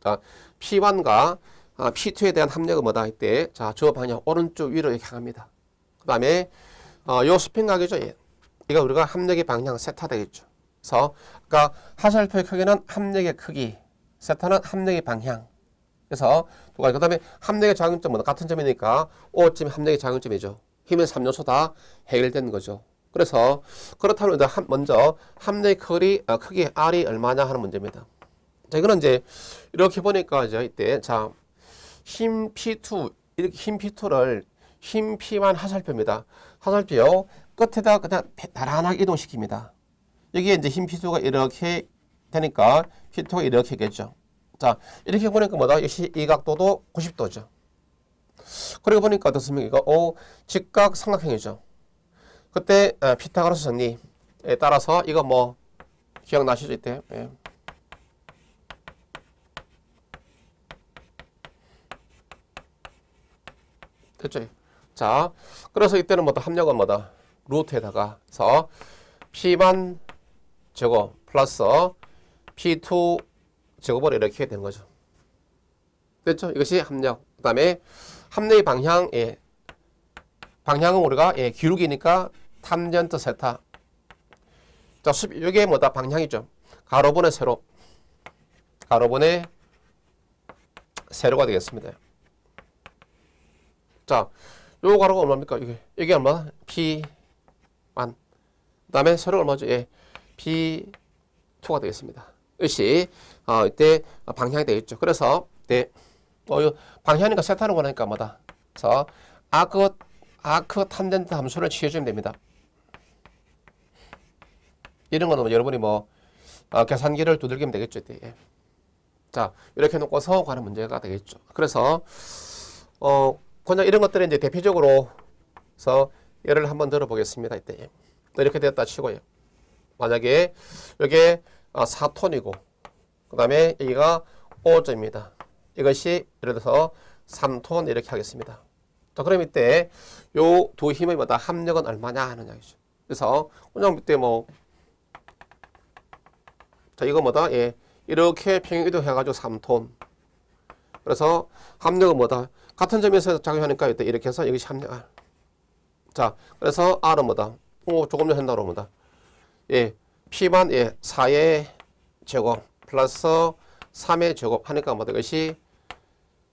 자, P1과 아, P2에 대한 합력은 뭐다 이때 자, 저 방향 오른쪽 위로 이렇게 향니다 그 다음에 어, 요 스핀 각이죠. 예. 이거 우리가 합력의 방향 세타 되겠죠. 그래서 아까 하살표의 크기는 합력의 크기, 세타는 합력의 방향. 그래서 누가 그 다음에 합력의 작용점은 같은 점이니까 O점이 합력의 작용점이죠. 힘의 3요소 다해결된 거죠. 그래서 그렇다면 먼저 함력의 크기, 아, 크기 R이 얼마냐 하는 문제입니다. 자, 이거는 이제 이렇게 보니까 이제 이때 자, 힘 P2, 힘 P2를 흰 피만 화살표입니다. 화살표 끝에다 그냥 나란하게 이동시킵니다. 여기에 이제 흰 피소가 이렇게 되니까 피토가 이렇게겠죠. 자, 이렇게 보니까 뭐다? 역시 이 각도도 90도죠. 그리고 보니까 어떻습니까? 이거 오, 어, 직각 삼각형이죠. 그때 아, 피타고라스 정리에 따라서 이거 뭐 기억나시죠? 이때. 예. 됐죠? 자, 그래서 이때는 뭐다 합력은 뭐다 루트에다가 서 P반 제거 플러스 P2 제거버을 이렇게 된 거죠. 됐죠? 이것이 합력. 그 다음에 합력의 방향, 예. 방향은 우리가 예, 기록이니까탐젠트 세타. 자, 수, 이게 뭐다 방향이죠. 가로분의 세로. 가로분의 세로가 되겠습니다. 자, 요 가로가 얼마입니까? 이게, 이게 얼마? P1. 그 다음에 세로 얼마죠? 예. P2가 되겠습니다. 역시, 어, 이때 방향이 되겠죠. 그래서, 네. 어, 방향이니까 세타는 거니까 마다. 그래서, 아크, 아크 탄젠트 함수를 취해주면 됩니다. 이런 거는 뭐 여러분이 뭐, 어, 계산기를 두들기면 되겠죠. 이때. 예. 자, 이렇게 놓고서 가는 문제가 되겠죠. 그래서, 어, 권장 이런 것들은 이제 대표적으로서 예를 한번 들어보겠습니다. 이때 이렇게 되었다 치고요. 만약에 이게 4톤이고 어, 그 다음에 여기가 5점입니다. 이것이 예를 들어서 3톤 이렇게 하겠습니다. 자, 그럼 이때 요 두 힘의 마다 합력은 얼마냐 하느냐 이죠. 그래서 그냥 이때 뭐 자, 이거 뭐다? 예. 이렇게 평행 이동해 가지고 3톤. 그래서 합력은 뭐다? 같은 점에서 작용하니까 이때 이렇게 해서 여기 합 아. 자, 그래서 R은 뭐다? 오, 조금 더 했나 그럽니다. 예, P만 예, 4의 제곱 플러스 3의 제곱 하니까 뭐다? 이것이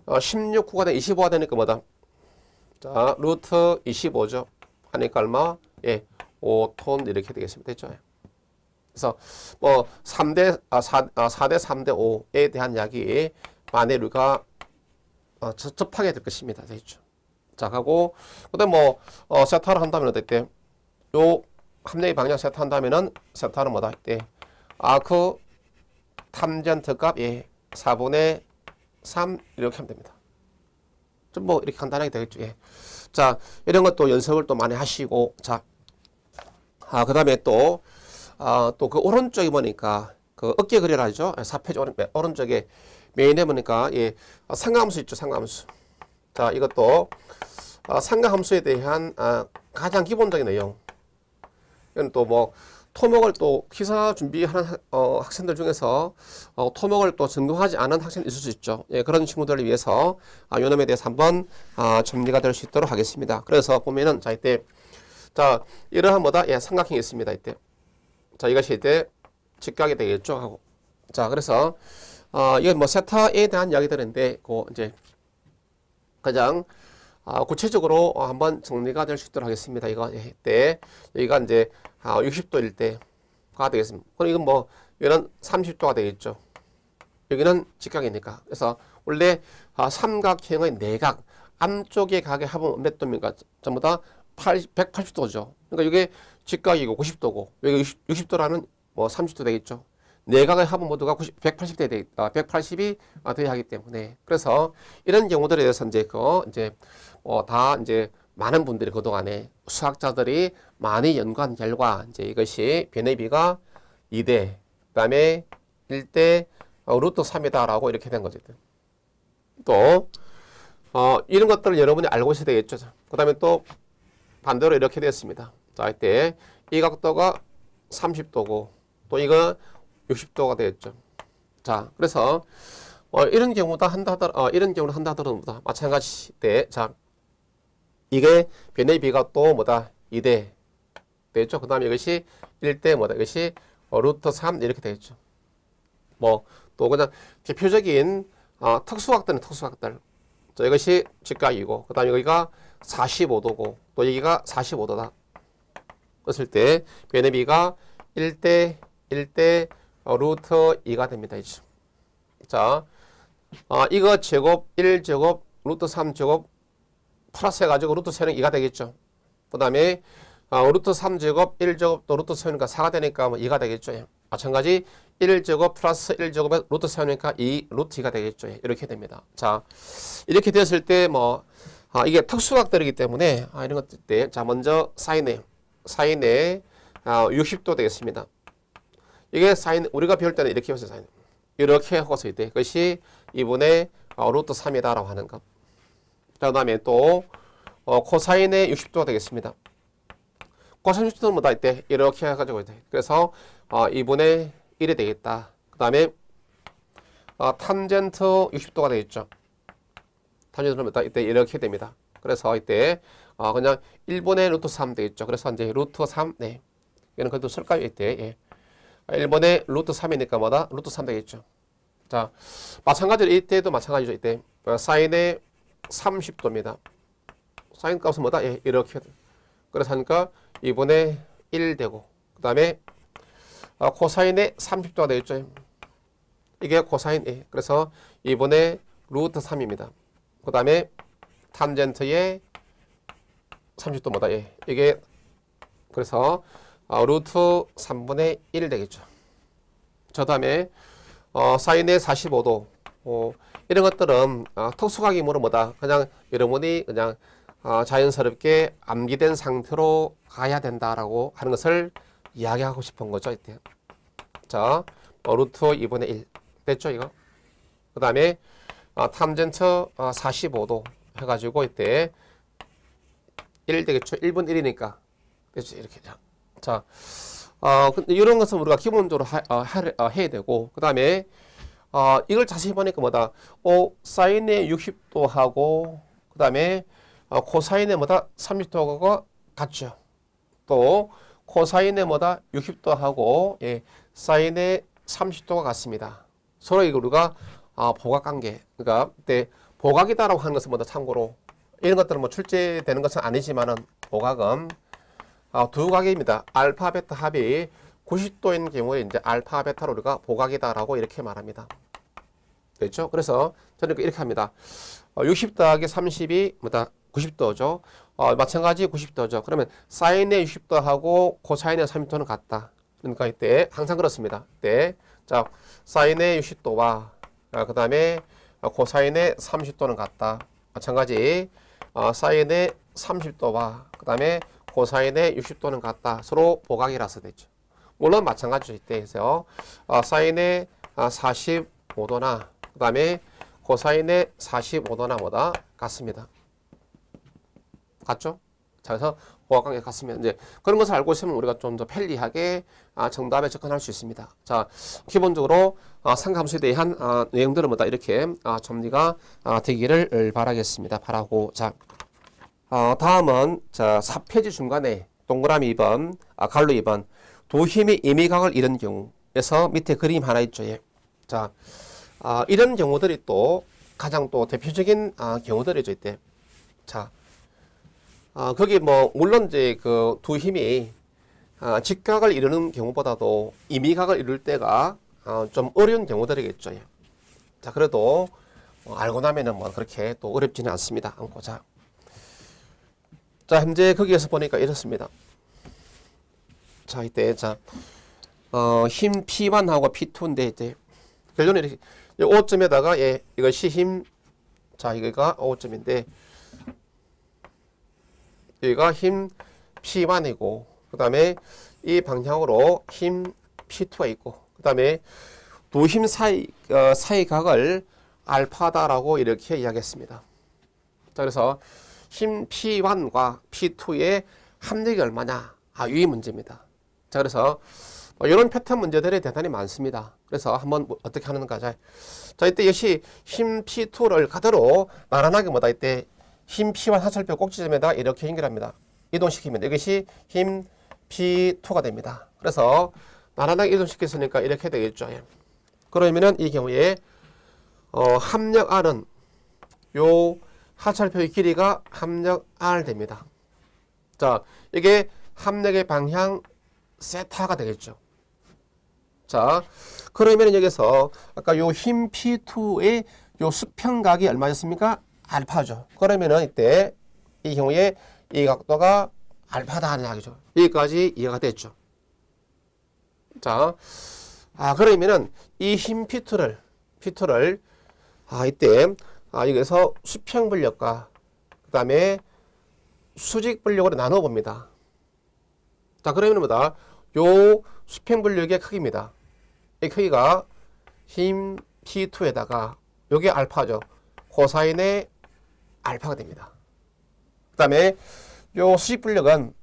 어, 16호가 되 25가 되니까 뭐다? 자, 루트 25죠. 하니까 얼마? 예, 5톤 이렇게 되겠습니다. 됐죠? 예. 그래서 뭐 3대 아, 4, 아, 4대 3대 5에 대한 이 만에 우리가 어, 접하게 될 것입니다. 되겠죠. 네, 자, 하고, 그때 뭐, 어, 세타를 한다면 어때? 요 함량의 방향 세타 한다면은, 세타는 뭐다? 이때, 아크 탐젠트 값, 예, 4분의 아, 그 예. 3, 이렇게 하면 됩니다. 좀 뭐, 이렇게 간단하게 되겠죠. 예. 자, 이런 것도 연습을 또 많이 하시고, 자, 아, 그 다음에 또, 아, 또 그 오른쪽에 보니까, 그 어깨 그려라 하죠. 예, 사표지 오른, 예, 오른쪽에 메인에 보니까 예, 아, 상가함수 있죠. 상가함수. 자, 이것도 아, 상가함수에 대한 아, 가장 기본적인 내용. 이건 또뭐 토목을 또 기사 준비하는 어, 학생들 중에서 어, 토목을 또 전공하지 않은 학생이 있을 수 있죠. 예, 그런 친구들을 위해서 아, 요놈에 대해서 한번 아, 정리가 될 수 있도록 하겠습니다. 그래서 보면은 자 이때 자 이러한 뭐다 예, 삼각형이 있습니다. 이때 자 이것이 이때 직각이 되겠죠 하고 자 그래서 어, 이건 뭐 세타에 대한 이야기들인데, 그 이제 가장 어, 구체적으로 한번 정리가 될 수 있도록 하겠습니다. 이거 때 여기가 이제 아, 60도일 때가 되겠습니다. 그럼 이건 뭐여기 30도가 되겠죠. 여기는 직각이니까. 그래서 원래 아, 삼각형의 내각 안쪽의 각의 합은 몇 도입니까? 전부 다 80, 180도죠. 그러니까 이게 직각이고 90도고 여기 60, 60도라면 뭐 30도 되겠죠. 내각의 합은 모두가 90, 180대 돼, 있다. 180이 아, 아, 돼야 하기 때문에 그래서 이런 경우들에 대해서 이제 그 이제 어, 다 이제 많은 분들이 그동안에 수학자들이 많이 연구한 결과 이제 이것이 베네비가 2대 그다음에 1대 어, 루트 3이다라고 이렇게 된 거죠. 또 어, 이런 것들을 여러분이 알고 있어야 되겠죠. 그다음에 또 반대로 이렇게 되었습니다. 자, 이때 이 각도가 30도고 또 이거 60도가 되겠죠. 자, 그래서 어, 이런 경우다 한다 하더라, 어, 이런 경우는 한다 하더라도 마찬가지 대. 네, 자, 이게 변의 비가 또 뭐다 2대 되죠그 다음에 이것이 1대 뭐다 이것이 어, 루트 3 이렇게 되겠죠. 뭐 또 그냥 대표적인 어, 특수각들은 특수각들. 자, 이것이 직각이고 그 다음에 여기가 45도고 또 여기가 45도다. 그랬을 때 변의 비가 1대 1대 어, 루트 2가 됩니다. 그죠? 자, 어, 이거 제곱 1제곱 루트 3제곱 플러스 해가지고 루트 3는 2가 되겠죠. 그 다음에 어, 아, 루트 3제곱 1제곱 또 루트 3니까 4가 되니까 뭐 2가 되겠죠. 예. 마찬가지 1제곱 플러스 1제곱에 루트 3니까 2 루트 2가 되겠죠. 예. 이렇게 됩니다. 자, 이렇게 되었을 때뭐 아, 이게 특수각들이기 때문에 아, 이런 것들 때자 먼저 사인의 사인의 아, 60도 되겠습니다. 이게 사인 우리가 배울 때는 이렇게 해서 사인 이렇게 하고서 이때 그것이 이분의 어, 루트 3이다라고 하는 것. 그 다음에 또 어, 코사인의 60도가 되겠습니다. 코사인 60도는 뭐다 이때 이렇게 해가지고 이때 그래서 어, 2분의 1이 되겠다. 그 다음에 어, 탄젠트 60도가 되겠죠. 탄젠트는 뭐다 이때 이렇게 됩니다. 그래서 이때 어, 그냥 1분의 루트 3 되겠죠. 그래서 이제 루트 3 네. 이는 그래도 쓸까요 이때 예. 1번에 루트 3이니까 뭐다? 루트 3 되겠죠. 자, 마찬가지로 이때도 마찬가지죠. 이때 어, 사인의 30도입니다. 사인 값은 뭐다? 예, 이렇게. 그래서 하니까 2분의 1 되고 그 다음에 어, 코사인의 30도가 되겠죠. 이게 코사인 A. 예. 그래서 2분의 루트 3입니다. 그 다음에 탄젠트의 30도 뭐다. 예. 이게 그래서 어, 루트 3분의 1 되겠죠. 저 다음에 어, 사인의 45도 어, 이런 것들은 어, 아, 특수각이므로 뭐다 그냥 여러분이 그냥 어, 자연스럽게 암기된 상태로 가야 된다라고 하는 것을 이야기하고 싶은 거죠. 이때. 자, 어, 루트 2분의 1 됐죠 이거? 그 다음에 어, 탐젠트 어, 45도 해가지고 이때 1 되겠죠? 1분 1이니까 됐죠? 이렇게 그냥 자, 어, 이런 것은 우리가 기본적으로 하, 어, 하, 어, 해야 되고, 그 다음에, 어, 이걸 자세히 보니까 뭐다? 오, 사인에 60도 하고, 그 다음에, 어, 코사인에 뭐다? 30도가 같죠. 또, 코사인에 뭐다? 60도 하고, 예, 사인에 30도가 같습니다. 서로 이거 우리가, 아, 보각관계. 그니까 네, 보각이다라고 하는 것은 뭐다? 참고로. 이런 것들은 뭐 출제되는 것은 아니지만은, 보각은, 어, 두 가게입니다. 알파, 베타 합이 90도인 경우에 이제 알파, 베타로 우리가 보각이다라고 이렇게 말합니다. 됐죠? 그래서 저는 이렇게 합니다. 60 어, 더하기 30이 뭐다? 90도죠. 어, 마찬가지 90도죠. 그러면 사인의 60도하고 코사인의 30도는 같다. 그러니까 이때 항상 그렇습니다. 때 자, 사인의 60도와 아, 그 다음에 코사인의 30도는 같다. 마찬가지 어, 사인의 30도와 그 다음에 코사인의 60도는 같다. 서로 보각이라서 되죠. 물론 마찬가지로 이때에서 어, 사인의 아, 어, 45도나 그 다음에 코사인의 45도나 보다 같습니다. 같죠? 자, 그래서 보각관계 같으면 이제 그런 것을 알고 있으면 우리가 좀 더 편리하게 아, 정답에 접근할 수 있습니다. 자, 기본적으로 아, 상감수에 대한 아, 내용들은 뭐다 이렇게 아, 정리가 아, 되기를 바라겠습니다. 바라고 자. 어, 다음은 자 4페이지 중간에 동그라미 2번, 아, 갈로 2번 두 힘이 임의각을 잃은 경우에서 밑에 그림 하나 있죠. 예. 자 아, 이런 경우들이 또 가장 또 대표적인 아, 경우들이죠. 이때 자 아, 거기 뭐 물론 이제 그 두 힘이 아, 직각을 이루는 경우보다도 임의각을 이룰 때가 아, 좀 어려운 경우들이겠죠. 예. 자 그래도 뭐 알고 나면은 뭐 그렇게 또 어렵지는 않습니다. 않고 자. 자, 현재 거기에서 보니까 이렇습니다. 자, 이때, 자, 어, 힘 P1하고 P2인데, 이때, 결론이 이렇게, 5점에다가, 예, 이것이 힘, 자, 이거가 5점인데, 여기가 힘 P1이고, 그 다음에 이 방향으로 힘 P2가 있고, 그 다음에 두 힘 사이, 어, 사이각을 알파다라고 이렇게 이야기했습니다. 자, 그래서 힘 P1과 P2의 합력이 얼마냐? 아, 이 문제입니다. 자, 그래서 뭐 이런 패턴 문제들이 대단히 많습니다. 그래서 한번 뭐 어떻게 하는가. 자, 자 이때 역시 힘 P2를 가대로 나란하게 뭐다 이때 힘 P1 하철표 꼭지점에다 이렇게 연결합니다. 이동시키면 이것이 힘 P2가 됩니다. 그래서 나란하게 이동시켰으니까 이렇게 되겠죠. 예. 그러면은 이 경우에 어, 합력 R은 요 하찰표의 길이가 합력 R 됩니다. 자, 이게 합력의 방향 세타가 되겠죠. 자, 그러면 여기서 아까 요 힘 P2의 요 수평각이 얼마였습니까? 알파죠. 그러면은 이때 이 경우에 이 각도가 알파다 하는 이야기죠. 여기까지 이해가 됐죠. 자, 아 그러면은 이 힘 P2를 P2를 아 이때 아, 여기서 수평 분력과 그 다음에 수직 분력으로 나눠 봅니다. 자, 그러면 뭐다? 요 수평 분력의 크기입니다. 이 크기가 힘 P2에다가 요게 알파죠. 코사인의 알파가 됩니다. 그 다음에 요 수직 분력은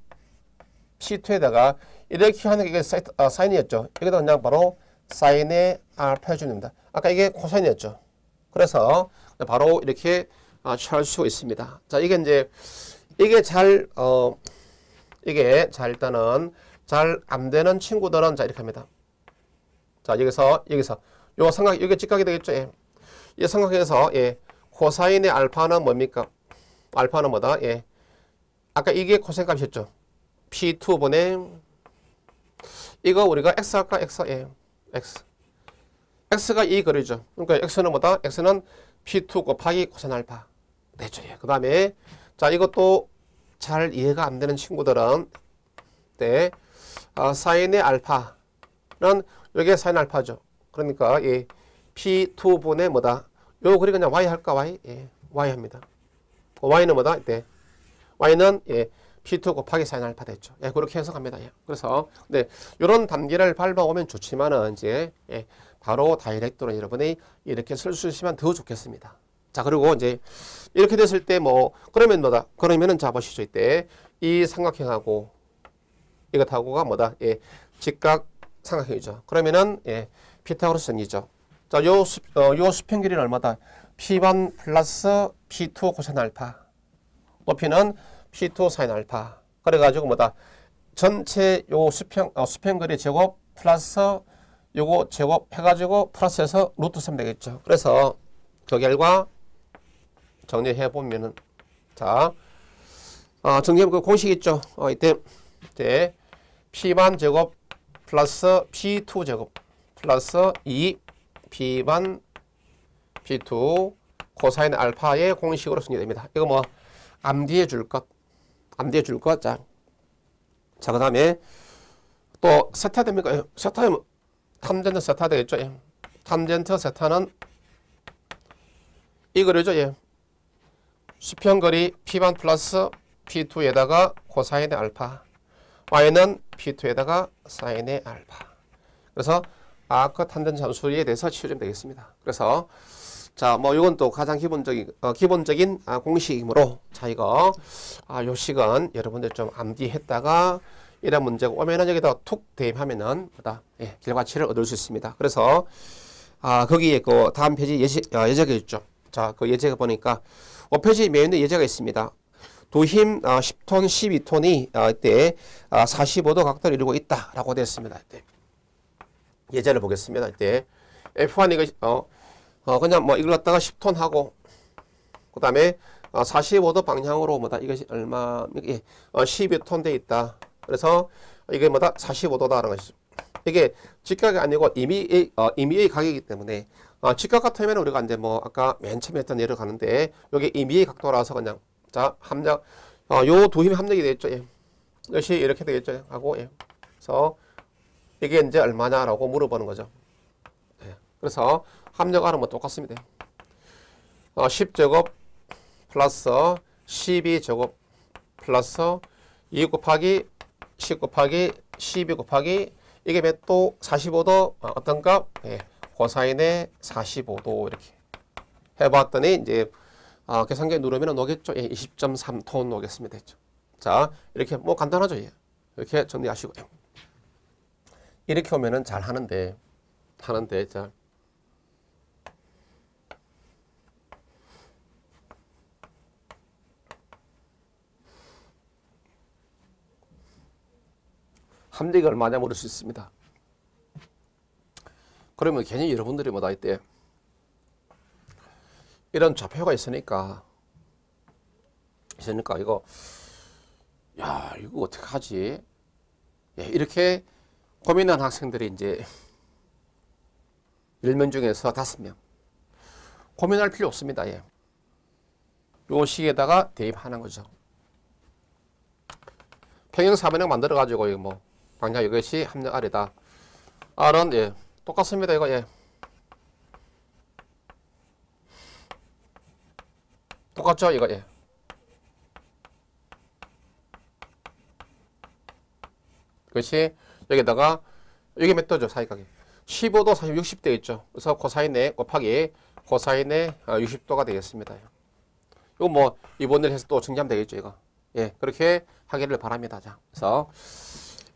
P2에다가 이렇게 하는 게 사이, 아, 사인이었죠. 여기다 그냥 바로 사인의 알파 해줍니다. 아까 이게 코사인이었죠. 그래서 네, 바로 이렇게 아, 취할 수 있습니다. 자, 이게 이제 이게 잘 어, 이게 자 일단은 잘 안 되는 친구들은 자 이렇게 합니다. 자, 여기서 여기서 요 삼각 여기 직각이 되겠죠. 예. 이삼각에서 예. 코사인의 알파는 뭡니까? 알파는 뭐다? 예. 아까 이게 코사인 값이었죠. p2분의 이거 우리가 x 할까? x. 예. x. x가 이 거리죠. 그러니까 x는 뭐다? x는 P2 곱하기 코산 알파. 네 줄이에요. 그 다음에 자 이것도 잘 이해가 안 되는 친구들은 네, 아, 사인의 알파는 여기에 사인 알파죠. 그러니까 예, P2분의 뭐다. 요 그리 그냥 Y 할까 Y? 예, Y 합니다. 그 Y는 뭐다? 네. Y는 예, P2 곱하기 사인 알파 됐죠. 예, 그렇게 해석합니다. 예. 그래서 네, 이런 단계를 밟아오면 좋지만은 이제 예, 바로 다이렉트로 여러분이 이렇게 쓸 수 있으면 더 좋겠습니다. 자, 그리고 이제 이렇게 됐을 때 뭐, 그러면 뭐다? 그러면은 자, 보시죠. 이때 이 삼각형하고 이것하고가 뭐다? 예, 직각 삼각형이죠. 그러면은 예, 피타고라스선이죠. 자, 요, 수, 어, 요 수평 길이는 얼마다? P1 플러스 P2 코사인 알파. 높이는 P2 사인 알파. 그래가지고 뭐다? 전체 요 수평, 어, 수평 거리 제곱 플러스 요거 제곱해가지고 플러스해서 루트 3 되겠죠. 그래서 그 결과 정리해보면은 자 어, 정리해보면 그 공식 있죠. 어, 이때 이때 P반 제곱 플러스 P2 제곱 플러스 2 P반 P2 코사인 알파의 공식으로 정리됩니다. 이거 뭐 암기해 줄 것. 암기해 줄 것. 자, 자그 다음에 또 세타 됩니까? 세타면 탐젠트 세타 되겠죠. 예. 탐젠트 세타는 이거죠 예. 수평 거리 P1 플러스 P2에다가 코사인의 알파 Y는 P2에다가 사인의 알파 그래서 아크 탄젠트 함수에 대해서 치워면 되겠습니다. 그래서 자, 뭐 이건 또 가장 기본적인 어, 기본적인 아, 공식이므로 자 이거 아, 요 식은 여러분들 좀 암기했다가 이런 문제가 오면은 여기다 툭 대입하면은 보다 예, 결과치를 얻을 수 있습니다. 그래서 아 거기에 그 다음 페이지 예시, 아, 예제가 있죠. 자 그 예제가 보니까 5페이지 메인에 예제가 있습니다. 도힘 아, 10톤, 12톤이 아, 이때 아, 45도 각도를 이루고 있다라고 되어 있습니다. 이때 예제를 보겠습니다. 이때 F1 이거 그, 어, 어 그냥 뭐 이걸 갖다가 10톤 하고 그 다음에 어, 45도 방향으로 뭐다 이것이 얼마 예, 어, 12톤 돼 있다. 그래서 이게 뭐다 45도다라는 것이죠. 이게 직각이 아니고 임의의, 어, 임의의 각이기 때문에 어, 직각 같으면 우리가 이제 뭐 아까 맨 처음에 했던 예를 가는데 여기 임의의 각도라서 그냥 자 함량 어, 요두 힘이 력이 되겠죠. 예. 역시 이렇게 되겠죠. 예. 하고 예. 그래서 이게 이제 얼마냐라고 물어보는 거죠. 예. 그래서 합력하는 건 뭐 똑같습니다. 어, 10제곱 플러스 12제곱 플러스 2 곱하기 10 곱하기 12 곱하기 이게 몇 도? 45도 아, 어, 어떤 값? 예, 코사인의 45도 이렇게 해봤더니 이제 아, 계산기 누르면 오겠죠? 예, 20.3톤 오겠습니다. 됐죠? 자 이렇게 뭐 간단하죠? 예. 이렇게 정리하시고 이렇게 오면은 잘 하는데 하는데 자 함대가 얼마냐 물을 수 있습니다. 그러면 괜히 여러분들이 뭐다 이때 이런 좌표가 있으니까 있으니까 이거 야 이거 어떻게 하지? 예, 이렇게 고민한 학생들이 이제 1명 중에서 5명 고민할 필요 없습니다. 예. 요 식에다가 대입하는 거죠. 평행 사변형 만들어 가지고 뭐 방향 이것이 함량 R이다. R은 예, 똑같습니다. 이거 예. 똑같죠? 이거 예. 이것이 여기다가 여기 몇 도죠? 사이각이. 15도 사실 60대 있죠. 그래서 코사인에 곱하기 코사인에 60도가 아, 되겠습니다. 이거 뭐 이번을 해서 또 증기하면 되겠죠. 이거. 예, 그렇게 하기를 바랍니다. 자, 그래서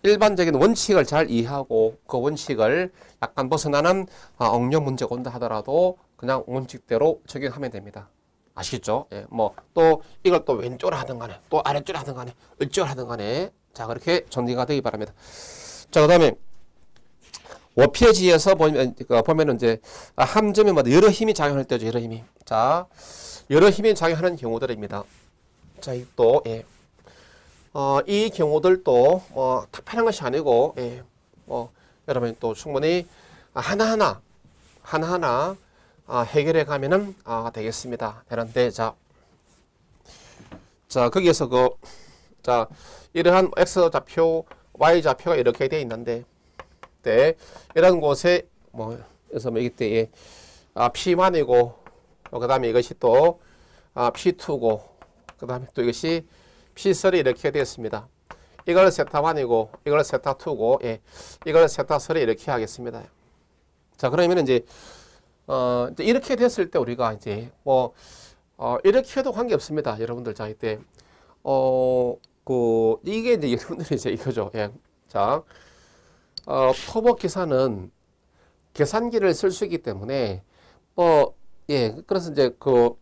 일반적인 원칙을 잘 이해하고 그 원칙을 약간 벗어나는 아, 억력 문제가 온다 하더라도 그냥 원칙대로 적용하면 됩니다. 아시겠죠? 예, 뭐또 이걸 또 왼쪽으로 하든 간에 또 아래쪽으로 하든 간에 을쪽으로 하든 간에 자 그렇게 정리가 되기 바랍니다. 자그 다음에 워피지에서 보면, 그 보면은 이제 한점에마 뭐 여러 힘이 작용할 때죠. 여러 힘이. 자 여러 힘이 작용하는 경우들입니다. 자, 또, 예. 어, 이 경우들도 뭐 어, 특별한 것이 아니고 예, 뭐 여러분 또 충분히 하나하나 하나하나 아, 해결해 가면은 아, 되겠습니다. 되는데 자, 자 거기에서 그자 이러한 x 좌표, y 좌표가 이렇게 되어 있는데 때 네, 이런 곳에 뭐 그래서 뭐 이때 예, 아, p1이고 어, 그다음에 이것이 또 아, p2고 그다음에 또 이것이 피3 이렇게 이 되었습니다. 이걸 세타 1이고 이걸 세타 2고 예, 이걸 세타 3 이렇게 하겠습니다. 자 그러면 이제, 어, 이제 이렇게 됐을 때 우리가 이제 뭐 어, 이렇게 해도 관계 없습니다. 여러분들 자 이때 어, 그 이게 이제 여러분들이 이제 이거죠. 예. 자 어, 토보 계산은 계산기를 쓸 수 있기 때문에 뭐 예, 그래서 이제 그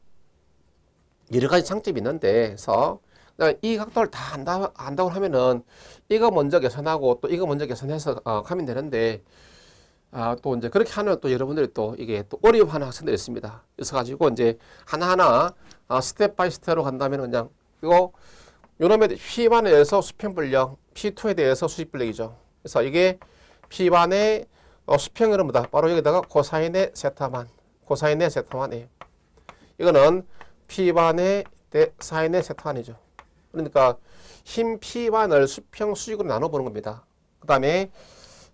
여러 가지 장점이 있는데서 그러니까 이 각도를 다 안다, 안다고 하면은 이거 먼저 계산하고 또 이거 먼저 계산해서 어, 가면 되는데 아, 또 이제 그렇게 하면 또 여러분들이 또 이게 또 어려워하는 학생들이 있습니다. 그래서 가지고 이제 하나하나 아, 스텝 바이 스텝으로 간다면 그냥 이거 요놈에 P1에 대해서 수평 분량, P2에 대해서 수직 분량이죠. 그래서 이게 P1의 어, 수평이라 뭐다. 바로 여기다가 코사인의 세타만, 코사인의 세타만이에요. 이거는 P1의 대, 사인의 세타만이죠. 그러니까 힘 P1을 수평 수직으로 나눠보는 겁니다. 그 다음에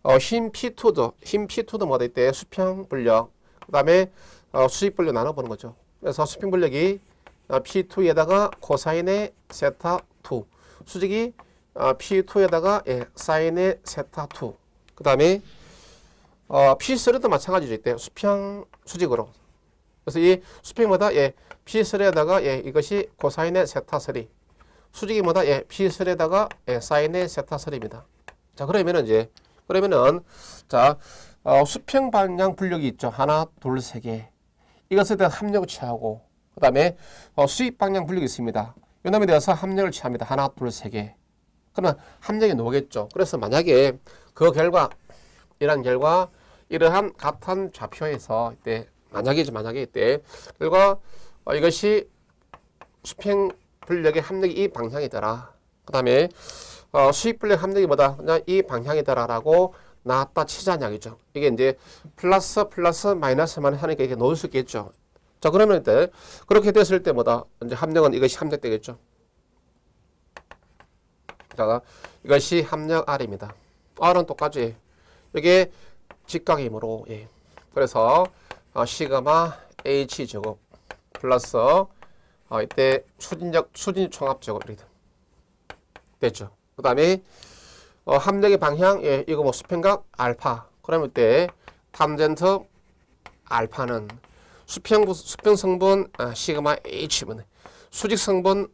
어, 힘 P2도 힘 P2도 뭐될 때 수평 분력 그 다음에 어, 수직 분력 나눠보는 거죠. 그래서 수평 분력이 어, P2에다가 코사인의 세타 2 수직이 어, P2에다가 예, 사인의 세타 2. 그 다음에 어, P3도 마찬가지죠. 이때 수평 수직으로. 그래서 이 수평마다 예, P3에다가 예, 이것이 코사인의 세타 3. 수직이 뭐다? 예, P설에다가 예, 사인의 세타설입니다. 자, 그러면은 이제 그러면은 자, 어, 수평 방향 분력이 있죠. 하나, 둘, 세 개. 이것에 대한 합력을 취하고 그다음에 어, 수직 방향 분력이 있습니다. 요놈에 대해서 합력을 취합니다. 하나, 둘, 세 개. 그러면 합력이 나오겠죠. 그래서 만약에 그 결과 이러한 결과 이러한 같은 좌표에서 이때 만약에 만약에 이때 결과 어, 이것이 수평 블랙의 합력이 이 방향이더라. 그 다음에 어, 수입 블랙 합력이 뭐다? 그냥 이 방향이더라라고 나왔다 치자는 이죠 이게 이제 플러스 플러스 마이너스만 하니까 이게 놓을 수 있겠죠. 자 그러면 이때 그렇게 됐을 때 뭐다? 이제 합력은 이것이 합력되겠죠. 자 이것이 합력 R입니다. R은 똑같이 이게 직각이므로 예. 그래서 어, 시그마 H제곱 플러스 어, 이때 추진적 추진 총합 제곱 이렇게 됐죠. 그 다음에 어, 함력의 방향, 예, 이거 뭐 수평각 알파. 그러면 이때 탄젠트 알파는 수평, 수평 성분 아, 시그마 H분, 수직 성분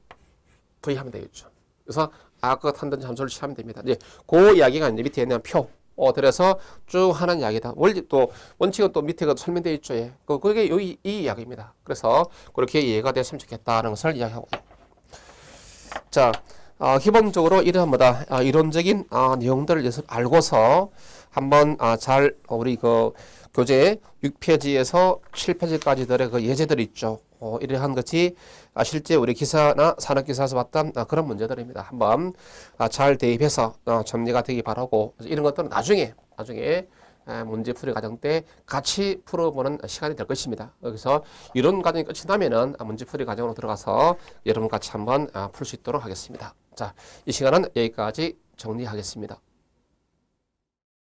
V 하면 되겠죠. 그래서 아까 탄젠트 수를 취하면 됩니다. 이제 그 이야기가 이제 밑에 있는 표. 어, 그래서 쭉 하는 이야기다. 원리 또 원칙은 또밑에 설명되어 있죠. 예. 그, 그게 여기 이이입니다 그래서 그렇게 이해가 됐으면 좋겠다는 것을 이야기하고. 자, 어, 기본적으로 이러한 뭐다 아, 이론적인 아, 내용들을 연습 알고서 한번 아, 잘 우리 그 교재 6페이지에서 7페이지까지들의 그 예제들 있죠. 어, 이러한 것이 아, 실제 우리 기사나 산업기사에서 봤던 아, 그런 문제들입니다. 한번 아, 잘 대입해서 어, 정리가 되기 바라고 이런 것들은 나중에 나중에 문제 풀이 과정 때 같이 풀어보는 시간이 될 것입니다. 여기서 이런 과정이 끝이 나면은 아, 문제 풀이 과정으로 들어가서 여러분 같이 한번 아, 풀수 있도록 하겠습니다. 자, 이 시간은 여기까지 정리하겠습니다.